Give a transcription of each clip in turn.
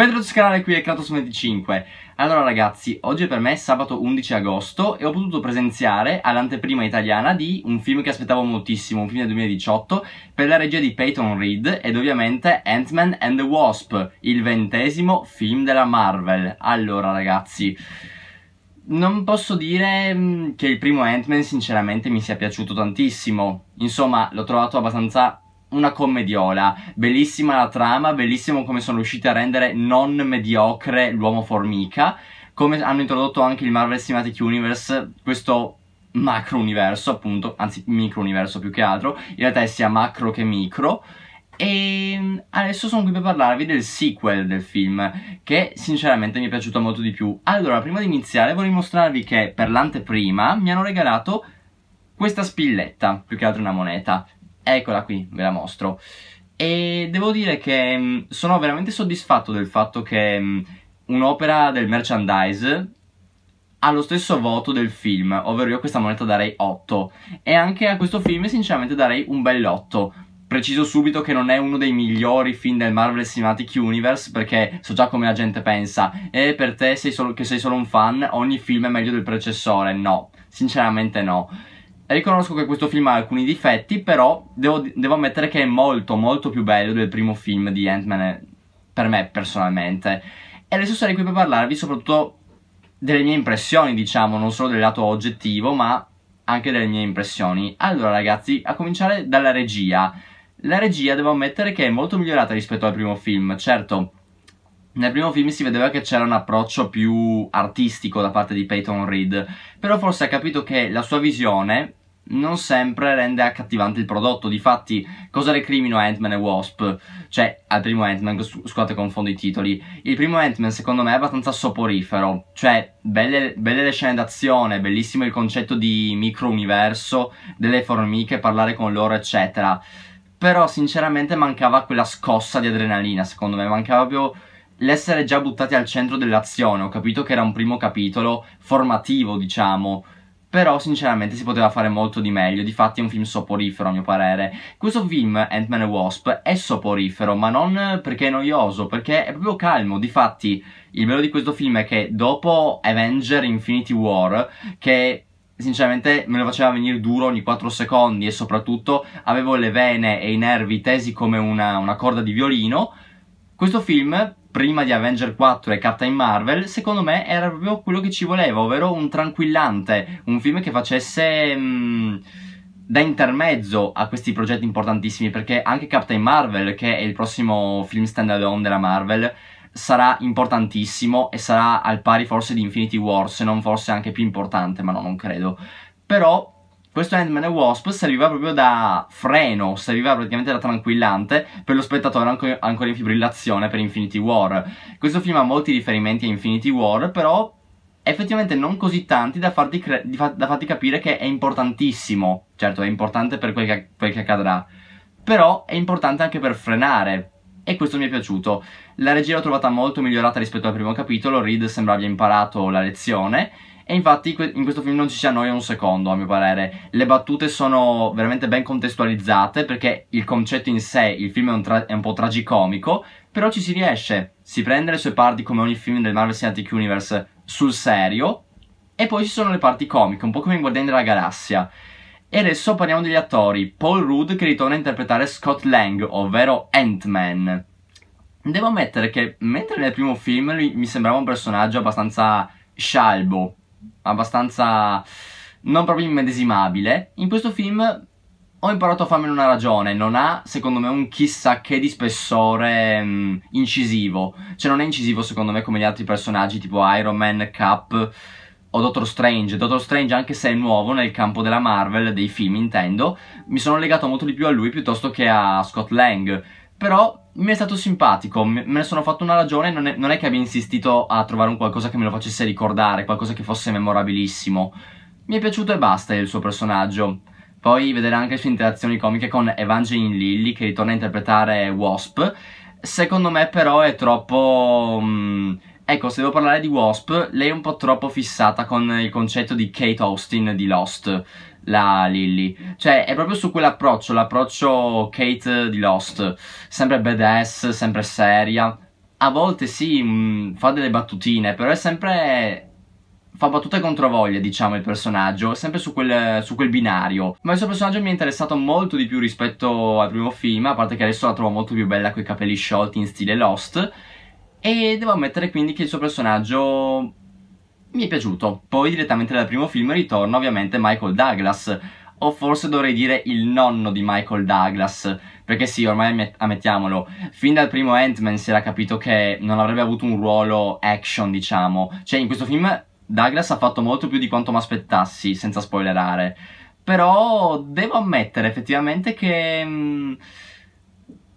Benvenuti sul canale, qui è Kratos25 Allora ragazzi, oggi per me è sabato 11 agosto e ho potuto presenziare all'anteprima italiana di un film che aspettavo moltissimo, un film del 2018 per la regia di Peyton Reed ed ovviamente Ant-Man and the Wasp il ventesimo film della Marvel Allora ragazzi, non posso dire mm, che il primo Ant-Man sinceramente mi sia piaciuto tantissimo insomma l'ho trovato abbastanza una commediola, bellissima la trama, bellissimo come sono riusciti a rendere non mediocre l'uomo formica, come hanno introdotto anche il Marvel Cinematic Universe, questo macro universo appunto, anzi micro universo più che altro, in realtà è sia macro che micro, e mm, adesso sono qui per parlarvi del sequel del film, che sinceramente mi è piaciuto molto di più. Allora, prima di iniziare vorrei mostrarvi che per l'anteprima mi hanno regalato questa spilletta, più che altro una moneta, Eccola qui, ve la mostro. E devo dire che mm, sono veramente soddisfatto del fatto che mm, un'opera del merchandise ha lo stesso voto del film, ovvero io a questa moneta darei 8 e anche a questo film sinceramente darei un bel 8. Preciso subito che non è uno dei migliori film del Marvel Cinematic Universe perché so già come la gente pensa e per te sei solo, che sei solo un fan ogni film è meglio del precessore. no, sinceramente no. Riconosco che questo film ha alcuni difetti, però devo, devo ammettere che è molto molto più bello del primo film di Ant-Man per me personalmente. E adesso sarei qui per parlarvi soprattutto delle mie impressioni, diciamo, non solo del lato oggettivo, ma anche delle mie impressioni. Allora ragazzi, a cominciare dalla regia. La regia devo ammettere che è molto migliorata rispetto al primo film, certo. Nel primo film si vedeva che c'era un approccio più artistico da parte di Peyton Reed, però forse ha capito che la sua visione non sempre rende accattivante il prodotto. Difatti, cosa recrimino Ant-Man e Wasp? Cioè, al primo Ant-Man, scusate confondo i titoli. Il primo Ant-Man secondo me è abbastanza soporifero, cioè belle, belle le scene d'azione, bellissimo il concetto di micro-universo, delle formiche, parlare con loro, eccetera. Però sinceramente mancava quella scossa di adrenalina, secondo me, mancava proprio l'essere già buttati al centro dell'azione. Ho capito che era un primo capitolo formativo, diciamo, però sinceramente si poteva fare molto di meglio, difatti è un film soporifero a mio parere. Questo film, Ant-Man and Wasp, è soporifero, ma non perché è noioso, perché è proprio calmo, difatti il bello di questo film è che dopo Avenger Infinity War, che sinceramente me lo faceva venire duro ogni 4 secondi e soprattutto avevo le vene e i nervi tesi come una, una corda di violino, questo film, prima di Avenger 4 e Captain Marvel, secondo me era proprio quello che ci voleva, ovvero un tranquillante, un film che facesse... Mh, mm, da intermezzo a questi progetti importantissimi perché anche Captain Marvel che è il prossimo film standalone della Marvel sarà importantissimo e sarà al pari forse di Infinity War se non forse anche più importante ma no non credo però questo Ant-Man e Wasp serviva proprio da freno, serviva praticamente da tranquillante per lo spettatore ancora in fibrillazione per Infinity War. Questo film ha molti riferimenti a Infinity War, però effettivamente non così tanti da farti, fa da farti capire che è importantissimo. Certo, è importante per quel che, quel che accadrà, però è importante anche per frenare, e questo mi è piaciuto. La regia l'ho trovata molto migliorata rispetto al primo capitolo, Reed sembra abbia imparato la lezione e infatti in questo film non ci si annoia un secondo, a mio parere. Le battute sono veramente ben contestualizzate perché il concetto in sé, il film è un, tra- è un po' tragicomico, però ci si riesce. Si prende le sue parti come ogni film del Marvel Cinematic Universe sul serio e poi ci sono le parti comiche, un po' come in Guardiani della Galassia. E adesso parliamo degli attori. Paul Rudd che ritorna a interpretare Scott Lang, ovvero Ant-Man. Devo ammettere che mentre nel primo film mi sembrava un personaggio abbastanza scialbo, abbastanza non proprio immedesimabile. In questo film ho imparato a farmene una ragione, non ha secondo me un chissà che di spessore mh, mm, incisivo, cioè non è incisivo secondo me come gli altri personaggi tipo Iron Man, Cap o Doctor Strange. Doctor Strange anche se è nuovo nel campo della Marvel, dei film intendo, mi sono legato molto di più a lui piuttosto che a Scott Lang però mi è stato simpatico, me ne sono fatto una ragione, non è, non è, che abbia insistito a trovare un qualcosa che me lo facesse ricordare, qualcosa che fosse memorabilissimo. Mi è piaciuto e basta il suo personaggio. Poi vedere anche le sue interazioni comiche con Evangeline Lilly che ritorna a interpretare Wasp. Secondo me però è troppo... Mm, ecco, se devo parlare di Wasp, lei è un po' troppo fissata con il concetto di Kate Austin di Lost la Lily. Cioè, è proprio su quell'approccio, l'approccio Kate di Lost. Sempre badass, sempre seria. A volte sì, mh, mm, fa delle battutine, però è sempre... Fa battute voglia, diciamo, il personaggio, sempre su quel, su quel binario. Ma il suo personaggio mi è interessato molto di più rispetto al primo film, a parte che adesso la trovo molto più bella con i capelli sciolti in stile Lost. E devo ammettere quindi che il suo personaggio mi è piaciuto. Poi direttamente dal primo film ritorna ovviamente Michael Douglas, o forse dovrei dire il nonno di Michael Douglas, perché sì, ormai ammettiamolo, fin dal primo Ant-Man si era capito che non avrebbe avuto un ruolo action, diciamo. Cioè, in questo film Douglas ha fatto molto più di quanto mi aspettassi, senza spoilerare. Però devo ammettere effettivamente che... Mh, mm,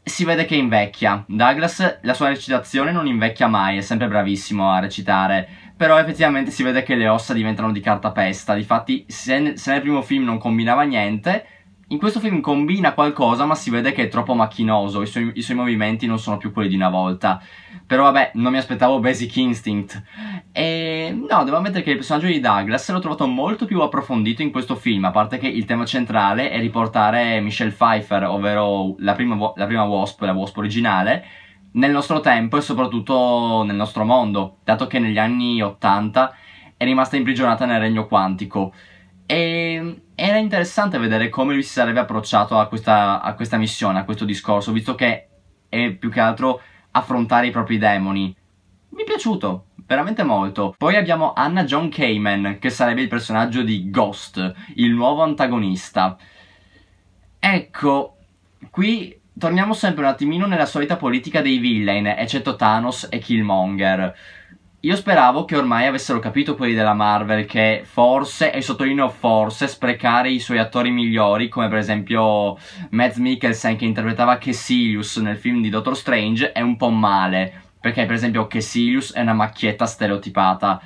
si vede che invecchia. Douglas, la sua recitazione non invecchia mai, è sempre bravissimo a recitare però effettivamente si vede che le ossa diventano di cartapesta, difatti se, se nel primo film non combinava niente, in questo film combina qualcosa ma si vede che è troppo macchinoso, i suoi, i suoi movimenti non sono più quelli di una volta, però vabbè non mi aspettavo Basic Instinct e no, devo ammettere che il personaggio di Douglas l'ho trovato molto più approfondito in questo film, a parte che il tema centrale è riportare Michelle Pfeiffer, ovvero la prima, la prima Wasp, la Wasp originale, nel nostro tempo e soprattutto nel nostro mondo, dato che negli anni 80 è rimasta imprigionata nel regno quantico. E era interessante vedere come lui si sarebbe approcciato a questa, a questa missione, a questo discorso, visto che è più che altro affrontare i propri demoni. Mi è piaciuto, veramente molto. Poi abbiamo Anna John Cayman, che sarebbe il personaggio di Ghost, il nuovo antagonista. Ecco, qui torniamo sempre un attimino nella solita politica dei villain, eccetto Thanos e Killmonger. Io speravo che ormai avessero capito quelli della Marvel che forse, e sottolineo forse, sprecare i suoi attori migliori, come per esempio Mads Mikkelsen che interpretava Cassilius nel film di Doctor Strange, è un po' male, perché per esempio Cassilius è una macchietta stereotipata.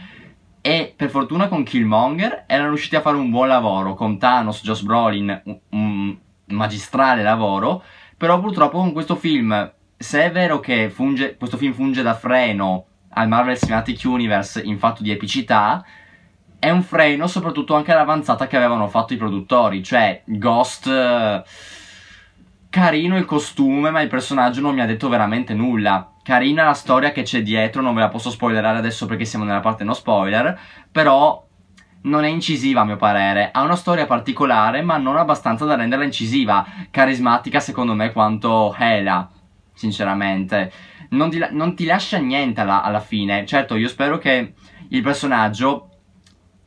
E per fortuna con Killmonger erano riusciti a fare un buon lavoro, con Thanos, Joss Brolin, un, un magistrale lavoro, però purtroppo con questo film, se è vero che funge, questo film funge da freno al Marvel Cinematic Universe in fatto di epicità, è un freno soprattutto anche all'avanzata che avevano fatto i produttori, cioè Ghost... Eh, carino il costume, ma il personaggio non mi ha detto veramente nulla. Carina la storia che c'è dietro, non ve la posso spoilerare adesso perché siamo nella parte no spoiler, però non è incisiva a mio parere, ha una storia particolare ma non abbastanza da renderla incisiva, carismatica secondo me quanto Hela, sinceramente. Non ti, non ti lascia niente alla, alla fine, certo io spero che il personaggio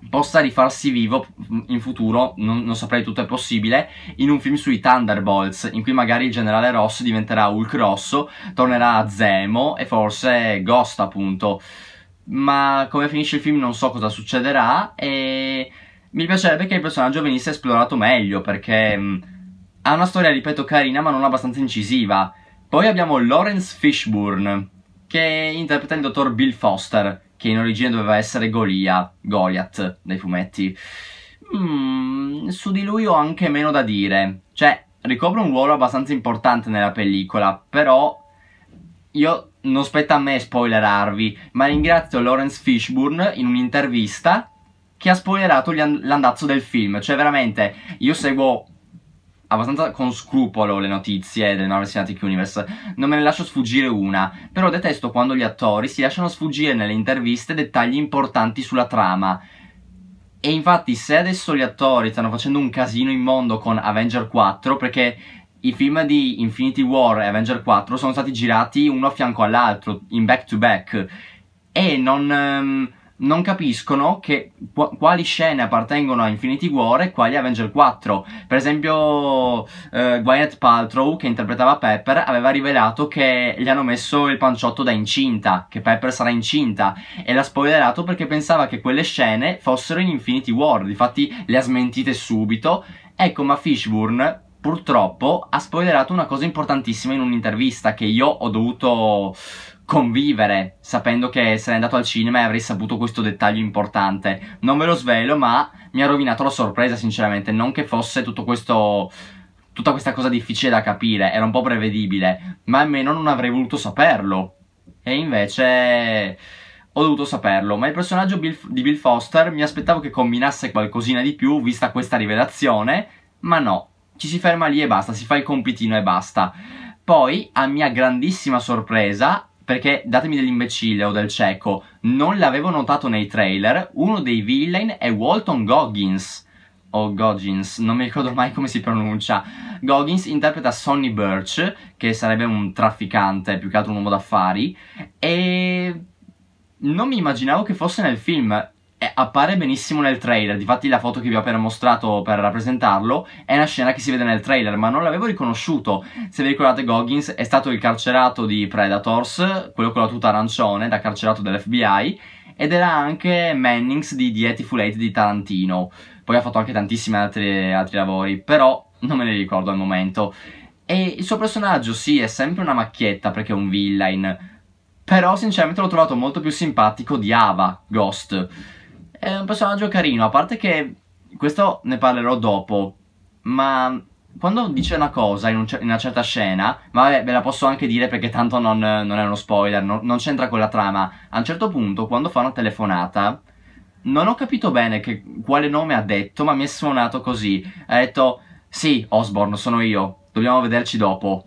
possa rifarsi vivo in futuro, non, non, saprei tutto è possibile, in un film sui Thunderbolts, in cui magari il generale Ross diventerà Hulk Rosso, tornerà Zemo e forse Ghost appunto ma come finisce il film non so cosa succederà e mi piacerebbe che il personaggio venisse esplorato meglio perché mh, mm, ha una storia, ripeto, carina ma non abbastanza incisiva. Poi abbiamo Lawrence Fishburne che interpreta il dottor Bill Foster che in origine doveva essere Golia, Goliath dai fumetti. Mm, su di lui ho anche meno da dire, cioè ricopre un ruolo abbastanza importante nella pellicola, però io non spetta a me spoilerarvi, ma ringrazio Lawrence Fishburne in un'intervista che ha spoilerato l'andazzo del film. Cioè, veramente, io seguo abbastanza con scrupolo le notizie del Marvel Cinematic Universe, non me ne lascio sfuggire una, però detesto quando gli attori si lasciano sfuggire nelle interviste dettagli importanti sulla trama. E infatti se adesso gli attori stanno facendo un casino immondo con Avenger 4 perché i film di Infinity War e Avenger 4 sono stati girati uno a fianco all'altro, in back to back, e non, um, non capiscono che, quali scene appartengono a Infinity War e quali a Avenger 4. Per esempio, eh, Gwyneth Paltrow, che interpretava Pepper, aveva rivelato che gli hanno messo il panciotto da incinta, che Pepper sarà incinta, e l'ha spoilerato perché pensava che quelle scene fossero in Infinity War, difatti le ha smentite subito. Ecco, ma Fishburne purtroppo ha spoilerato una cosa importantissima in un'intervista che io ho dovuto convivere sapendo che sarei andato al cinema e avrei saputo questo dettaglio importante. Non ve lo svelo, ma mi ha rovinato la sorpresa, sinceramente. Non che fosse tutto questo. tutta questa cosa difficile da capire, era un po' prevedibile, ma almeno non avrei voluto saperlo. E invece ho dovuto saperlo, ma il personaggio Bill, di Bill Foster mi aspettavo che combinasse qualcosina di più vista questa rivelazione, ma no, ci si ferma lì e basta, si fa il compitino e basta. Poi, a mia grandissima sorpresa, perché datemi dell'imbecille o del cieco, non l'avevo notato nei trailer, uno dei villain è Walton Goggins o Goggins, non mi ricordo mai come si pronuncia. Goggins interpreta Sonny Birch, che sarebbe un trafficante, più che altro un uomo d'affari, e non mi immaginavo che fosse nel film appare benissimo nel trailer, difatti la foto che vi ho appena mostrato per rappresentarlo è una scena che si vede nel trailer, ma non l'avevo riconosciuto. Se vi ricordate Goggins è stato il carcerato di Predators, quello con la tuta arancione, da carcerato dell'FBI, ed era anche Mannings di The Hateful Eight di Tarantino. Poi ha fatto anche tantissimi altri, altri lavori, però non me ne ricordo al momento. E il suo personaggio, sì, è sempre una macchietta perché è un villain, però sinceramente l'ho trovato molto più simpatico di Ava, Ghost. È un personaggio carino, a parte che questo ne parlerò dopo, ma quando dice una cosa in, un in una certa scena, ma vabbè, ve la posso anche dire perché tanto non, non è uno spoiler, non, non c'entra con la trama, a un certo punto quando fa una telefonata, non ho capito bene che, quale nome ha detto, ma mi è suonato così, ha detto sì Osborne sono io, dobbiamo vederci dopo.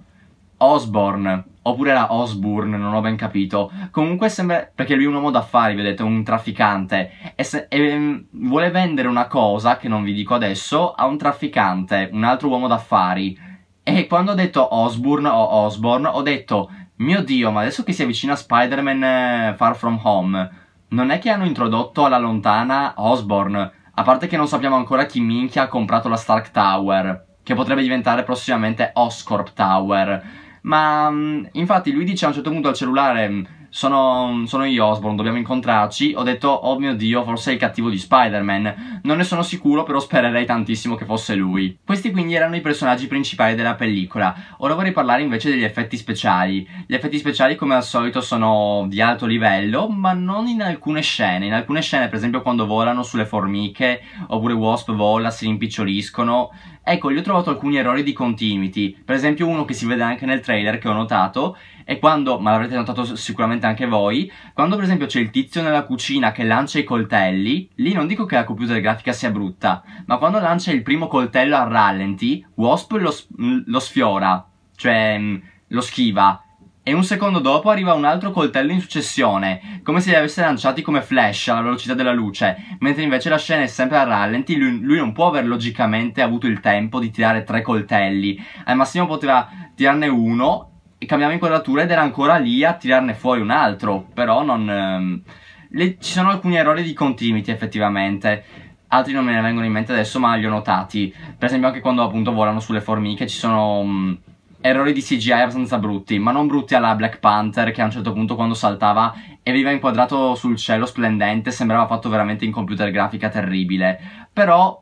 Osborne oppure era Osborne, non ho ben capito. Comunque sembra, perché lui è un uomo d'affari, vedete, un trafficante, e, se, e, mm, vuole vendere una cosa, che non vi dico adesso, a un trafficante, un altro uomo d'affari. E quando ho detto Osborne o Osborne, ho detto, mio Dio, ma adesso che si avvicina Spider-Man eh, Far From Home, non è che hanno introdotto alla lontana Osborne, a parte che non sappiamo ancora chi minchia ha comprato la Stark Tower, che potrebbe diventare prossimamente Oscorp Tower ma mm, infatti lui dice a un certo punto al cellulare mm, sono, sono io Osborne, dobbiamo incontrarci. Ho detto, oh mio Dio, forse è il cattivo di Spider-Man. Non ne sono sicuro, però spererei tantissimo che fosse lui. Questi quindi erano i personaggi principali della pellicola. Ora vorrei parlare invece degli effetti speciali. Gli effetti speciali, come al solito, sono di alto livello, ma non in alcune scene. In alcune scene, per esempio, quando volano sulle formiche, oppure Wasp vola, si rimpiccioliscono. Ecco, io ho trovato alcuni errori di continuity. Per esempio, uno che si vede anche nel trailer, che ho notato, è quando, ma l'avrete notato sicuramente presente anche voi, quando per esempio c'è il tizio nella cucina che lancia i coltelli, lì non dico che la computer grafica sia brutta, ma quando lancia il primo coltello a rallenti, Wasp lo, mm, lo sfiora, cioè mm, lo schiva, e un secondo dopo arriva un altro coltello in successione, come se li avesse lanciati come flash alla velocità della luce, mentre invece la scena è sempre a rallenti, lui, lui, non può aver logicamente avuto il tempo di tirare tre coltelli, al massimo poteva tirarne uno e cambiava inquadratura ed era ancora lì a tirarne fuori un altro, però non... Ehm, le, ci sono alcuni errori di continuity effettivamente, altri non me ne vengono in mente adesso ma li ho notati, per esempio anche quando appunto volano sulle formiche ci sono... Mh, mm, errori di CGI abbastanza brutti, ma non brutti alla Black Panther che a un certo punto quando saltava e veniva inquadrato sul cielo splendente sembrava fatto veramente in computer grafica terribile, però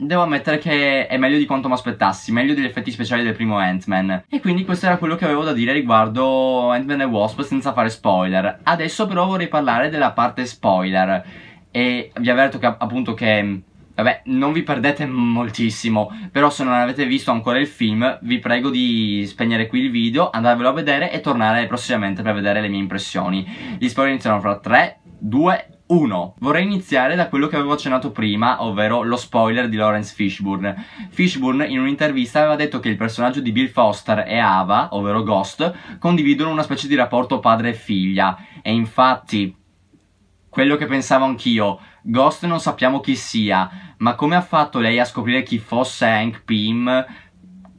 devo ammettere che è meglio di quanto mi aspettassi, meglio degli effetti speciali del primo Ant-Man. E quindi questo era quello che avevo da dire riguardo Ant-Man e Wasp senza fare spoiler. Adesso però vorrei parlare della parte spoiler. E vi avverto che appunto che Vabbè, non vi perdete moltissimo, però se non avete visto ancora il film vi prego di spegnere qui il video, andarvelo a vedere e tornare prossimamente per vedere le mie impressioni. Gli spoiler iniziano fra 3, 2, 1. Vorrei iniziare da quello che avevo accennato prima, ovvero lo spoiler di Lawrence Fishburne. Fishburne in un'intervista aveva detto che il personaggio di Bill Foster e Ava, ovvero Ghost, condividono una specie di rapporto padre e figlia. E infatti, quello che pensavo anch'io, Ghost non sappiamo chi sia, ma come ha fatto lei a scoprire chi fosse Hank Pym?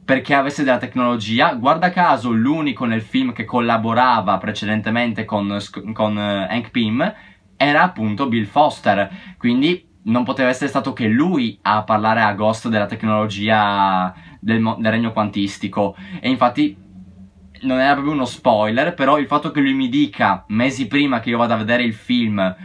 perché avesse della tecnologia. Guarda caso, l'unico nel film che collaborava precedentemente con, con uh, Hank Pym era appunto Bill Foster, quindi non poteva essere stato che lui a parlare a Ghost della tecnologia del, del regno quantistico e infatti non era proprio uno spoiler, però il fatto che lui mi dica mesi prima che io vado a vedere il film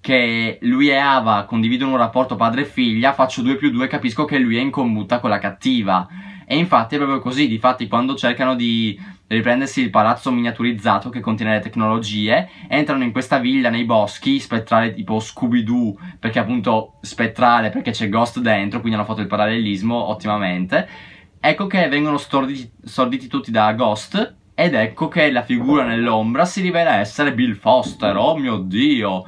che lui e Ava condividono un rapporto padre-figlia, faccio 2 più 2 e capisco che lui è in commutta con la cattiva. E infatti è proprio così, difatti quando cercano di riprendersi il palazzo miniaturizzato che contiene le tecnologie, entrano in questa villa nei boschi, spettrale tipo Scooby-Doo, perché appunto spettrale, perché c'è Ghost dentro, quindi hanno fatto il parallelismo ottimamente. Ecco che vengono storditi, storditi tutti da Ghost ed ecco che la figura nell'ombra si rivela essere Bill Foster, oh mio dio!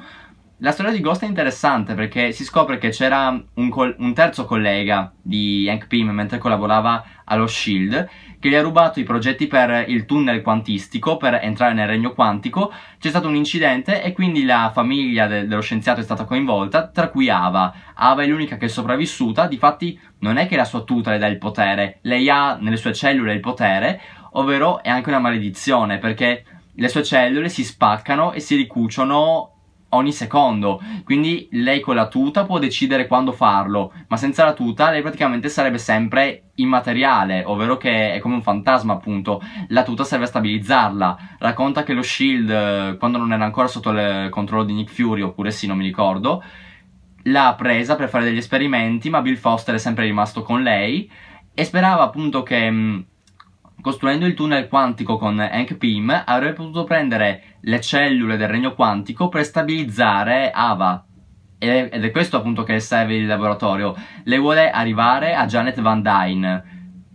La storia di Ghost è interessante perché si scopre che c'era un, col- un, terzo collega di Hank Pym mentre collaborava allo SHIELD che gli ha rubato i progetti per il tunnel quantistico per entrare nel regno quantico. C'è stato un incidente e quindi la famiglia de- dello scienziato è stata coinvolta, tra cui Ava. Ava è l'unica che è sopravvissuta, difatti non è che la sua tuta le dà il potere, lei ha nelle sue cellule il potere, ovvero è anche una maledizione perché le sue cellule si spaccano e si ricuciono ogni secondo. Quindi lei con la tuta può decidere quando farlo, ma senza la tuta lei praticamente sarebbe sempre immateriale, ovvero che è come un fantasma appunto. La tuta serve a stabilizzarla. Racconta che lo Shield, eh, quando non era ancora sotto il controllo di Nick Fury, oppure sì, non mi ricordo, l'ha presa per fare degli esperimenti, ma Bill Foster è sempre rimasto con lei e sperava appunto che mm, Costruendo il tunnel quantico con Hank Pym avrebbe potuto prendere le cellule del regno quantico per stabilizzare Ava. Ed è questo appunto che serve di laboratorio. Le vuole arrivare a Janet Van Dyne,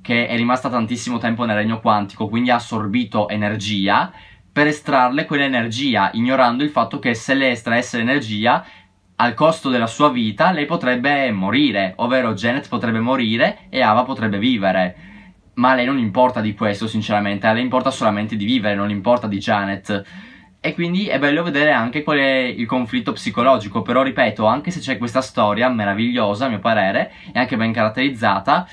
che è rimasta tantissimo tempo nel regno quantico, quindi ha assorbito energia per estrarle quell'energia, ignorando il fatto che se le estraesse l'energia al costo della sua vita, lei potrebbe morire, ovvero Janet potrebbe morire e Ava potrebbe vivere ma a lei non importa di questo sinceramente, a lei importa solamente di vivere, non importa di Janet. E quindi è bello vedere anche qual è il conflitto psicologico, però ripeto, anche se c'è questa storia meravigliosa a mio parere, e anche ben caratterizzata,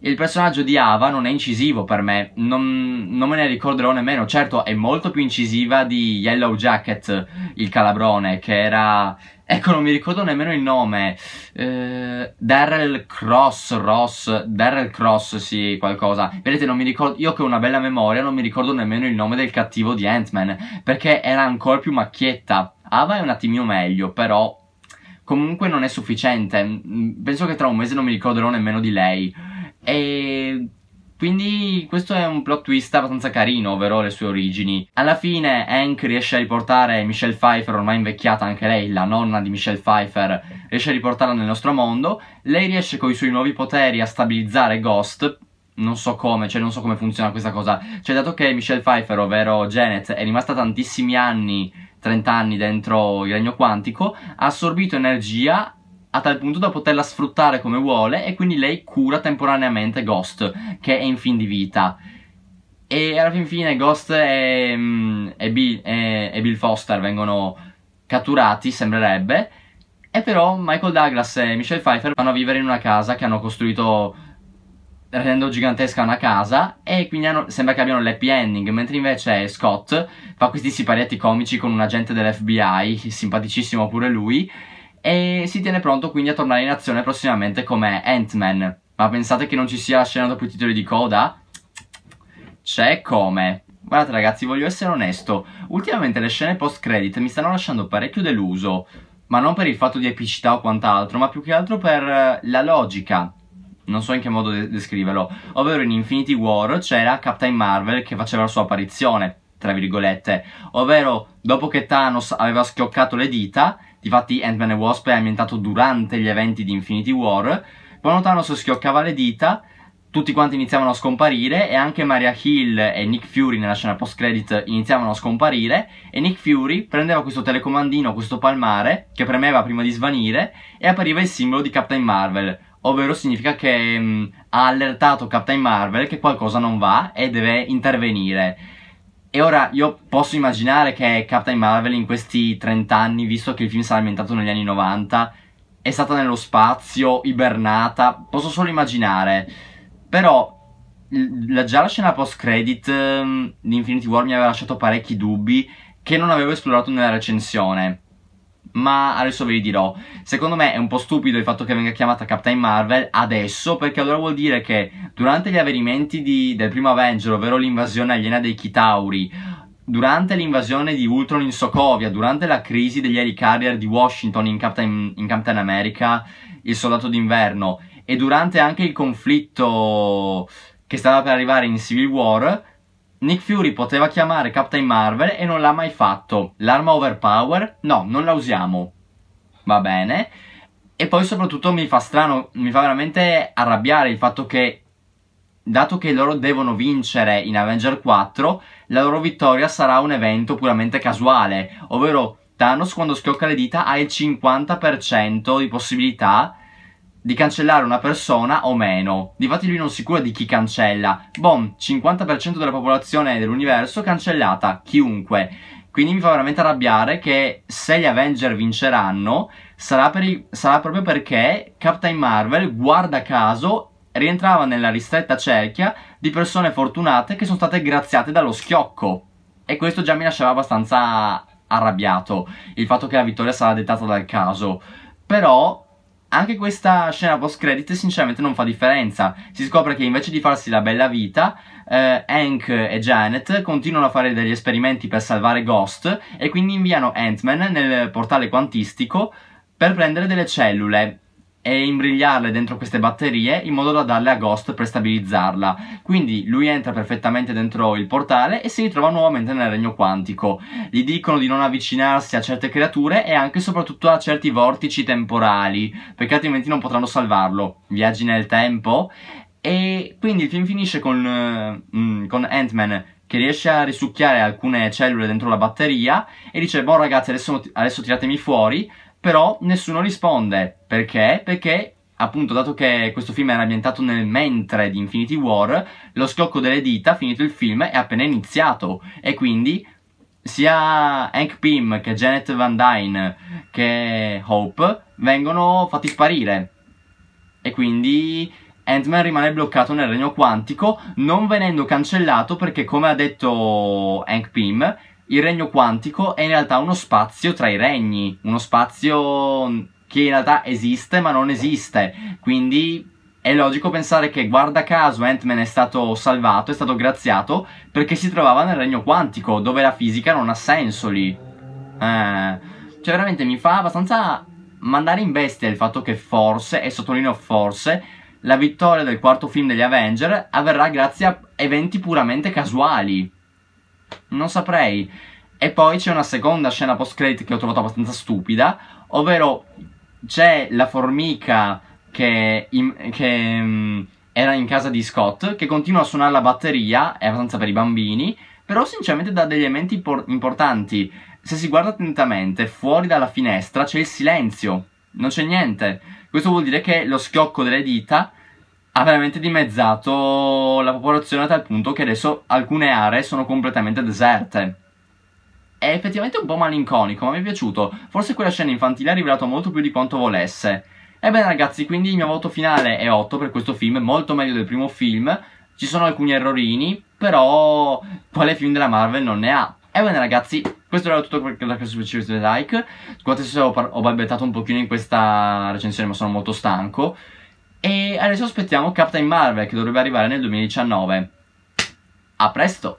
il personaggio di Ava non è incisivo per me, non, non, me ne ricorderò nemmeno. Certo, è molto più incisiva di Yellow Jacket, il calabrone, che era... Ecco, non mi ricordo nemmeno il nome. Eh, Darrell Cross, Ross, Darrell Cross, sì, qualcosa. Vedete, non mi ricordo... Io che ho una bella memoria, non mi ricordo nemmeno il nome del cattivo di Ant-Man, perché era ancora più macchietta. Ava è un attimino meglio, però... Comunque non è sufficiente. Mm, penso che tra un mese non mi ricorderò nemmeno di lei. E quindi questo è un plot twist abbastanza carino, ovvero le sue origini. Alla fine Hank riesce a riportare Michelle Pfeiffer, ormai invecchiata anche lei, la nonna di Michelle Pfeiffer, riesce a riportarla nel nostro mondo. Lei riesce con i suoi nuovi poteri a stabilizzare Ghost, non so come, cioè non so come funziona questa cosa. Cioè dato che Michelle Pfeiffer, ovvero Janet, è rimasta tantissimi anni, 30 anni dentro il regno quantico, ha assorbito energia a tal punto da poterla sfruttare come vuole e quindi lei cura temporaneamente Ghost che è in fin di vita e alla fin fine Ghost e, mm, e, Bill, e, e Bill Foster vengono catturati sembrerebbe e però Michael Douglas e Michelle Pfeiffer vanno a vivere in una casa che hanno costruito rendendo gigantesca una casa e quindi hanno, sembra che abbiano l'happy ending, mentre invece Scott fa questi siparietti comici con un agente dell'FBI, simpaticissimo pure lui, e si tiene pronto quindi a tornare in azione prossimamente come Ant-Man. Ma pensate che non ci sia la scena dopo i titoli di coda? C'è come. Guardate ragazzi, voglio essere onesto, ultimamente le scene post-credit mi stanno lasciando parecchio deluso, ma non per il fatto di epicità o quant'altro, ma più che altro per eh, la logica. Non so in che modo de descriverlo, ovvero in Infinity War c'era Captain Marvel che faceva la sua apparizione, tra virgolette, ovvero dopo che Thanos aveva schioccato le dita, Difatti Ant-Man e Wasp è ambientato durante gli eventi di Infinity War. Quando Thanos schioccava le dita, tutti quanti iniziavano a scomparire e anche Maria Hill e Nick Fury nella scena post-credit iniziavano a scomparire e Nick Fury prendeva questo telecomandino, questo palmare, che premeva prima di svanire e appariva il simbolo di Captain Marvel, ovvero significa che mh, mm, ha allertato Captain Marvel che qualcosa non va e deve intervenire. E ora io posso immaginare che Captain Marvel in questi 30 anni, visto che il film sarà ambientato negli anni 90, è stata nello spazio, ibernata, posso solo immaginare. Però la, già la scena post credit ehm, di Infinity War mi aveva lasciato parecchi dubbi che non avevo esplorato nella recensione ma adesso ve li dirò. Secondo me è un po' stupido il fatto che venga chiamata Captain Marvel adesso, perché allora vuol dire che durante gli avvenimenti di, del primo Avenger, ovvero l'invasione aliena dei Chitauri, durante l'invasione di Ultron in Sokovia, durante la crisi degli air carrier di Washington in Captain, in Captain America, il soldato d'inverno, e durante anche il conflitto che stava per arrivare in Civil War, Nick Fury poteva chiamare Captain Marvel e non l'ha mai fatto. L'arma overpower? No, non la usiamo. Va bene. E poi soprattutto mi fa strano, mi fa veramente arrabbiare il fatto che dato che loro devono vincere in Avenger 4, la loro vittoria sarà un evento puramente casuale, ovvero Thanos quando schiocca le dita ha il 50% di possibilità di cancellare una persona o meno. Difatti lui non si cura di chi cancella. Bom, 50% della popolazione dell'universo cancellata, chiunque. Quindi mi fa veramente arrabbiare che se gli Avenger vinceranno sarà, i, sarà proprio perché Captain Marvel, guarda caso, rientrava nella ristretta cerchia di persone fortunate che sono state graziate dallo schiocco. E questo già mi lasciava abbastanza arrabbiato, il fatto che la vittoria sarà dettata dal caso. Però anche questa scena post credit sinceramente non fa differenza, si scopre che invece di farsi la bella vita, eh, Hank e Janet continuano a fare degli esperimenti per salvare Ghost e quindi inviano Ant-Man nel portale quantistico per prendere delle cellule e imbrigliarle dentro queste batterie in modo da darle a Ghost per stabilizzarla. Quindi lui entra perfettamente dentro il portale e si ritrova nuovamente nel regno quantico. Gli dicono di non avvicinarsi a certe creature e anche soprattutto a certi vortici temporali, perché altrimenti non potranno salvarlo. Viaggi nel tempo e quindi il film finisce con, uh, con Ant-Man che riesce a risucchiare alcune cellule dentro la batteria e dice, boh ragazzi adesso, adesso tiratemi fuori, però nessuno risponde. Perché? Perché appunto dato che questo film era ambientato nel mentre di Infinity War, lo schiocco delle dita, finito il film, è appena iniziato e quindi sia Hank Pym che Janet Van Dyne che Hope vengono fatti sparire e quindi Ant-Man rimane bloccato nel regno quantico non venendo cancellato perché come ha detto Hank Pym il regno quantico è in realtà uno spazio tra i regni, uno spazio che in realtà esiste ma non esiste, quindi è logico pensare che guarda caso Ant-Man è stato salvato, è stato graziato perché si trovava nel regno quantico, dove la fisica non ha senso lì. Eh, cioè veramente mi fa abbastanza mandare in bestia il fatto che forse, e sottolineo forse, la vittoria del quarto film degli Avenger avverrà grazie a eventi puramente casuali. Non saprei. E poi c'è una seconda scena post-credit che ho trovato abbastanza stupida, ovvero c'è la formica che, in, che um, era in casa di Scott, che continua a suonare la batteria, è abbastanza per i bambini, però sinceramente dà degli elementi importanti. Se si guarda attentamente, fuori dalla finestra c'è il silenzio, non c'è niente. Questo vuol dire che lo schiocco delle dita ha veramente dimezzato la popolazione a tal punto che adesso alcune aree sono completamente deserte. È effettivamente un po' malinconico, ma mi è piaciuto. Forse quella scena infantile ha rivelato molto più di quanto volesse. Ebbene ragazzi, quindi il mio voto finale è 8 per questo film, molto meglio del primo film. Ci sono alcuni errorini, però quale film della Marvel non ne ha? Ebbene ragazzi, questo era tutto per la di like. Scusate se ho, ho balbettato un pochino in questa recensione, ma sono molto stanco. E adesso aspettiamo Captain Marvel che dovrebbe arrivare nel 2019. A presto!